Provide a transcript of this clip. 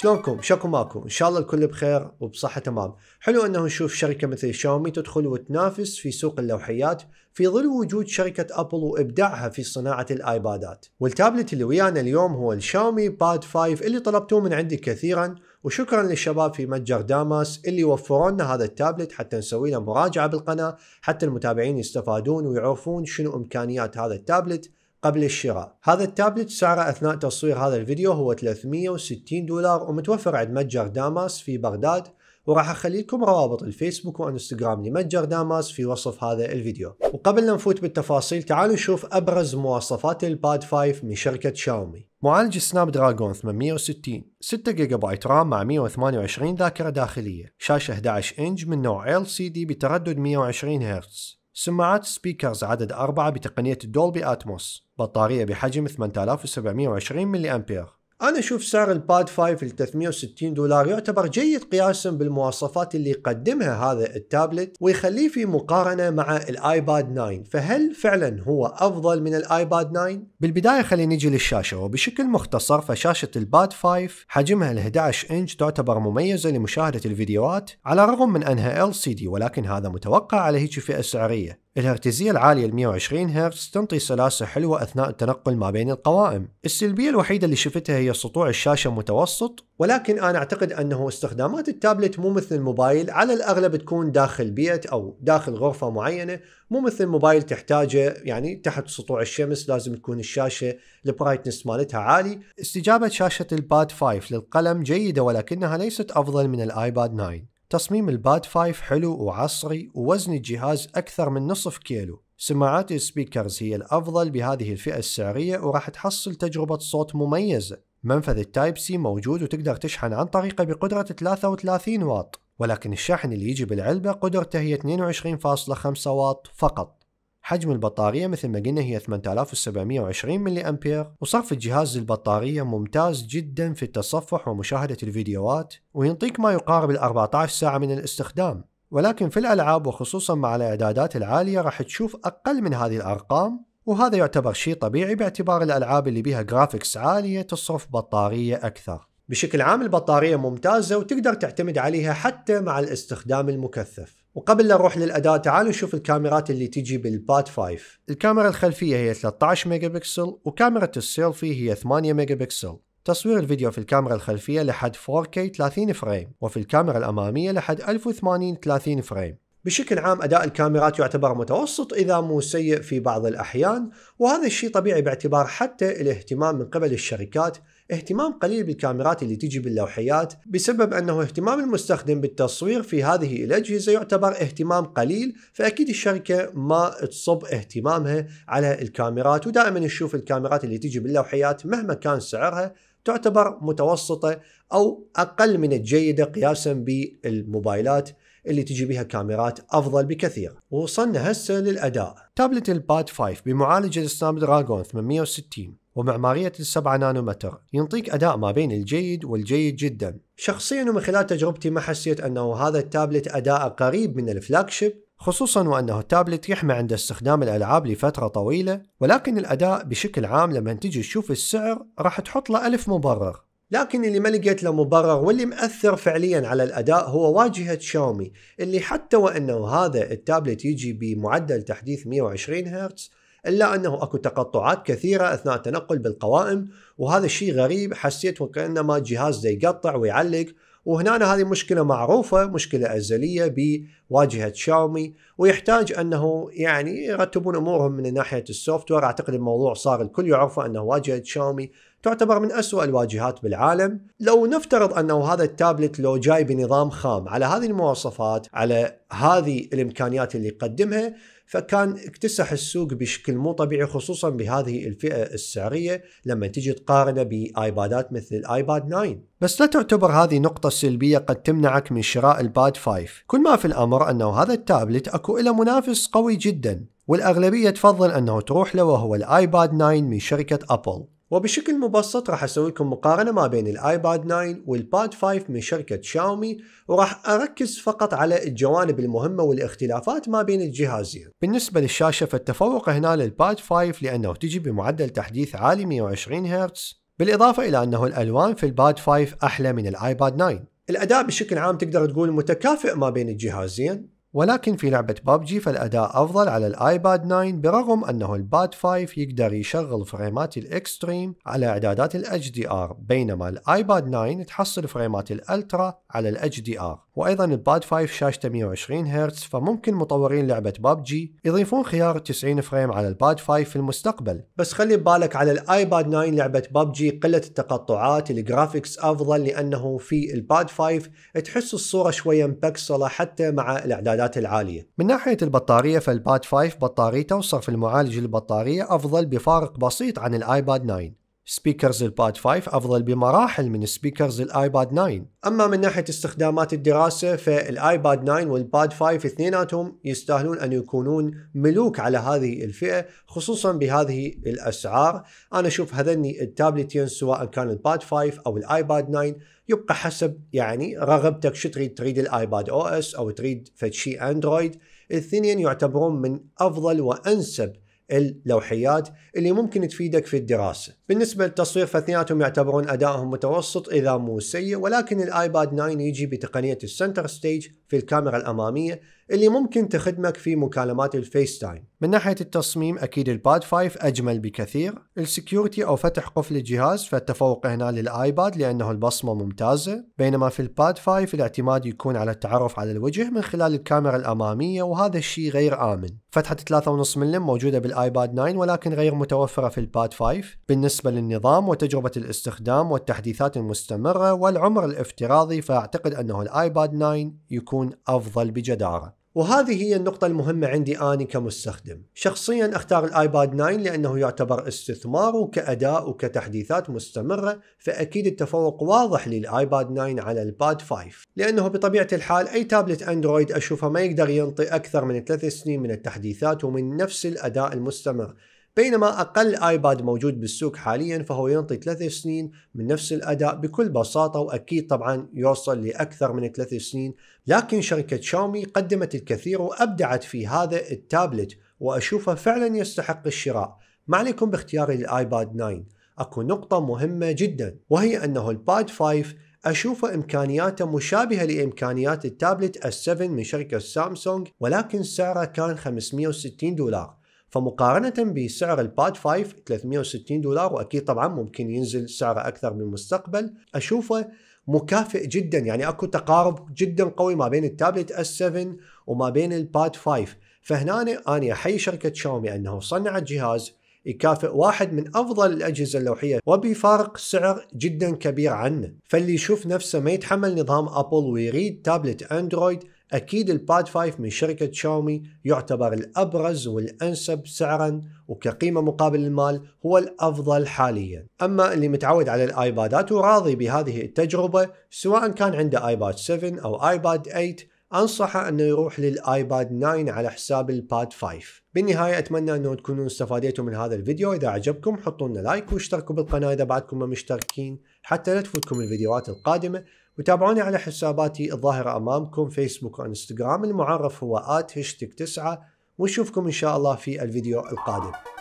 شلونكم شكو ماكو ان شاء الله الكل بخير وبصحه تمام حلو انه نشوف شركه مثل شاومي تدخل وتنافس في سوق اللوحيات في ظل وجود شركة أبل وإبداعها في صناعة الآيبادات والتابلت اللي ويانا اليوم هو الشاومي باد 5 اللي طلبتوه من عندي كثيرا وشكرا للشباب في متجر داماس اللي وفروا لنا هذا التابلت حتى نسوي له مراجعة بالقناة حتى المتابعين يستفادون ويعرفون شنو إمكانيات هذا التابلت قبل الشراء هذا التابلت سعره أثناء تصوير هذا الفيديو هو 360 دولار ومتوفر عند متجر داماس في بغداد وراح اخلي لكم روابط الفيسبوك وانستغرام لمتجر داماس في وصف هذا الفيديو وقبل لا نفوت بالتفاصيل تعالوا نشوف ابرز مواصفات الباد 5 من شركة شاومي معالج سناب دراجون 860 6 جيجا بايت رام مع 128 ذاكرة داخلية شاشة 11 انج من نوع LCD بتردد 120 هرتز سماعات سبيكرز عدد أربعة بتقنية الدولبي أتموس بطارية بحجم 8720 ملي أمبير أنا أشوف سعر الباد 5 ل 360 دولار يعتبر جيد قياسا بالمواصفات اللي يقدمها هذا التابلت ويخليه في مقارنة مع الآيباد 9 فهل فعلا هو أفضل من الآيباد 9؟ بالبداية خلينا نجي للشاشة وبشكل مختصر فشاشة الباد 5 حجمها ال 11 إنش تعتبر مميزة لمشاهدة الفيديوهات على الرغم من أنها LCD ولكن هذا متوقع على هيك فئة سعرية الهرتزية العالية ال 120 هرتز تنطي سلاسة حلوة أثناء التنقل ما بين القوائم السلبية الوحيدة اللي شفتها هي سطوع الشاشة متوسط ولكن أنا أعتقد أنه استخدامات التابلت مو مثل الموبايل على الأغلب تكون داخل بيت أو داخل غرفة معينة مو مثل الموبايل تحتاجه يعني تحت سطوع الشمس لازم تكون الشاشة البرايتنس مالتها عالي استجابة شاشة الباد 5 للقلم جيدة ولكنها ليست أفضل من الآيباد 9 تصميم الباد 5 حلو وعصري ووزن الجهاز أكثر من نصف كيلو سماعات السبيكرز هي الأفضل بهذه الفئة السعرية وراح تحصل تجربة صوت مميزة منفذ التايب سي موجود وتقدر تشحن عن طريقه بقدرة 33 واط ولكن الشحن اللي يجي بالعلبة قدرته هي 22.5 واط فقط حجم البطارية مثل ما قلنا هي 8720 ملي أمبير وصرف الجهاز للبطارية ممتاز جدا في التصفح ومشاهدة الفيديوهات وينطيك ما يقارب ال 14 ساعة من الاستخدام ولكن في الألعاب وخصوصا مع الإعدادات العالية راح تشوف أقل من هذه الأرقام وهذا يعتبر شيء طبيعي باعتبار الألعاب اللي بيها جرافيكس عالية تصرف بطارية أكثر بشكل عام البطارية ممتازة وتقدر تعتمد عليها حتى مع الاستخدام المكثف وقبل لا نروح للاداء تعالوا نشوف الكاميرات اللي تجي بالبات 5 الكاميرا الخلفيه هي 13 ميجا بكسل وكاميرا السيلفي هي 8 ميجا بكسل تصوير الفيديو في الكاميرا الخلفيه لحد 4K 30 فريم وفي الكاميرا الاماميه لحد 1080 30 فريم بشكل عام أداء الكاميرات يعتبر متوسط إذا مو سيء في بعض الأحيان وهذا الشيء طبيعي باعتبار حتى الاهتمام من قبل الشركات اهتمام قليل بالكاميرات اللي تجي باللوحيات بسبب انه اهتمام المستخدم بالتصوير في هذه الاجهزه يعتبر اهتمام قليل فاكيد الشركه ما تصب اهتمامها على الكاميرات ودائما نشوف الكاميرات اللي تجي باللوحيات مهما كان سعرها تعتبر متوسطه او اقل من الجيده قياسا بالموبايلات اللي تجي بها كاميرات افضل بكثير ووصلنا هسه للاداء تابلت الباد 5 بمعالجه السناب دراجون 860 ومعمارية ال 7 نانومتر ينطيك أداء ما بين الجيد والجيد جدا شخصيا ومن خلال تجربتي ما حسيت أنه هذا التابلت أداء قريب من الفلاكشيب خصوصا وأنه التابلت يحمى عند استخدام الألعاب لفترة طويلة ولكن الأداء بشكل عام لما تجي تشوف السعر راح تحط له ألف مبرر لكن اللي ما لقيت له مبرر واللي مأثر فعليا على الأداء هو واجهة شاومي اللي حتى وأنه هذا التابلت يجي بمعدل تحديث 120 هرتز إلا أنه أكو تقطعات كثيرة أثناء التنقل بالقوائم وهذا الشيء غريب حسيت وكأنما الجهاز دا يقطع ويعلق وهنا هذه مشكلة معروفة مشكلة أزلية بواجهة شاومي ويحتاج أنه يعني يرتبون أمورهم من ناحية السوفت وير أعتقد الموضوع صار الكل يعرفه أنه واجهة شاومي تعتبر من أسوأ الواجهات بالعالم لو نفترض أنه هذا التابلت لو جاي بنظام خام على هذه المواصفات على هذه الإمكانيات اللي يقدمها فكان اكتسح السوق بشكل مو طبيعي خصوصا بهذه الفئة السعرية لما تجي تقارنه بآيبادات مثل الآيباد 9 بس لا تعتبر هذه نقطة سلبية قد تمنعك من شراء الباد 5 كل ما في الأمر أنه هذا التابلت أكو له منافس قوي جدا والأغلبية تفضل أنه تروح له وهو الآيباد 9 من شركة أبل وبشكل مبسط راح اسوي لكم مقارنة ما بين الايباد 9 والباد 5 من شركة شاومي وراح اركز فقط على الجوانب المهمة والاختلافات ما بين الجهازين. بالنسبة للشاشة فالتفوق هنا للباد 5 لانه تجي بمعدل تحديث عالي 120 هرتز بالإضافة إلى أنه الألوان في الباد 5 أحلى من الآيباد 9 الأداء بشكل عام تقدر تقول متكافئ ما بين الجهازين ولكن في لعبة بابجي فالأداء أفضل على الآيباد 9 برغم أنه الباد 5 يقدر يشغل فريمات الإكستريم على إعدادات الـ HDR بينما الآيباد 9 تحصل فريمات الألترا على الـ HDR وايضا الباد 5 شاشته 120 هرتز فممكن مطورين لعبه ببجي يضيفون خيار 90 فريم على الباد 5 في المستقبل بس خلي ببالك على الايباد 9 لعبه ببجي قله التقطعات الجرافيكس افضل لانه في الباد 5 تحس الصوره شويه مبكسله حتى مع الاعدادات العاليه من ناحيه البطاريه فالباد 5 بطاريته وصرف المعالج البطاريه افضل بفارق بسيط عن الايباد 9 سبيكرز الباد 5 أفضل بمراحل من سبيكرز الآيباد 9 أما من ناحية استخدامات الدراسة فالآيباد 9 والباد 5 اثنيناتهم يستاهلون أن يكونون ملوك على هذه الفئة خصوصا بهذه الأسعار أنا أشوف هذني التابلتين سواء كان الباد 5 أو الآيباد 9 يبقى حسب يعني رغبتك شو تريد تريد الايباد او اس او تريد فتشي شيء اندرويد الاثنين يعتبرون من افضل وانسب اللوحيات اللي ممكن تفيدك في الدراسة بالنسبة للتصوير فاثنيناتهم يعتبرون أدائهم متوسط إذا مو سيء ولكن الآيباد 9 يجي بتقنية السنتر ستيج في الكاميرا الأمامية اللي ممكن تخدمك في مكالمات الفيس تايم من ناحية التصميم أكيد الباد 5 أجمل بكثير السكيورتي أو فتح قفل الجهاز فالتفوق هنا للآيباد لأنه البصمة ممتازة بينما في الباد 5 الاعتماد يكون على التعرف على الوجه من خلال الكاميرا الأمامية وهذا الشيء غير آمن فتحة 3.5 ملم موجودة بالآيباد 9 ولكن غير متوفرة في الباد 5 بالنسبة للنظام وتجربة الاستخدام والتحديثات المستمرة والعمر الافتراضي فأعتقد أنه الآيباد 9 يكون يكون أفضل بجدارة وهذه هي النقطة المهمة عندي أنا كمستخدم شخصيا أختار الآيباد 9 لأنه يعتبر استثمار وكأداء وكتحديثات مستمرة فأكيد التفوق واضح للآيباد 9 على الباد 5 لأنه بطبيعة الحال أي تابلت أندرويد أشوفه ما يقدر ينطي أكثر من 3 سنين من التحديثات ومن نفس الأداء المستمر بينما أقل آيباد موجود بالسوق حاليا فهو ينطي ثلاث سنين من نفس الأداء بكل بساطة وأكيد طبعا يوصل لأكثر من ثلاث سنين لكن شركة شاومي قدمت الكثير وأبدعت في هذا التابلت وأشوفه فعلا يستحق الشراء ما عليكم باختياري للآيباد 9 أكو نقطة مهمة جدا وهي أنه الباد 5 أشوف إمكانياته مشابهة لإمكانيات التابلت S7 من شركة سامسونج ولكن سعره كان 560 دولار فمقارنة بسعر الباد 5 360 دولار واكيد طبعا ممكن ينزل سعره اكثر بالمستقبل اشوفه مكافئ جدا يعني اكو تقارب جدا قوي ما بين التابلت S7 وما بين الباد 5 فهنا انا احيي شركة شاومي انه صنعت جهاز يكافئ واحد من افضل الاجهزه اللوحيه وبفارق سعر جدا كبير عنه، فاللي يشوف نفسه ما يتحمل نظام ابل ويريد تابلت اندرويد أكيد الباد 5 من شركة شاومي يعتبر الأبرز والأنسب سعرا وكقيمة مقابل المال هو الأفضل حاليا أما اللي متعود على الآيبادات وراضي بهذه التجربة سواء كان عنده آيباد 7 أو آيباد 8 أنصحه أنه يروح للآيباد 9 على حساب الباد 5 بالنهاية أتمنى أنه تكونوا استفاديتوا من هذا الفيديو إذا عجبكم حطوا لنا لايك واشتركوا بالقناة إذا بعدكم ما مشتركين حتى لا تفوتكم الفيديوهات القادمة وتابعوني على حساباتي الظاهرة أمامكم فيسبوك وإنستغرام المعرف هو آت هشتك تسعة ونشوفكم إن شاء الله في الفيديو القادم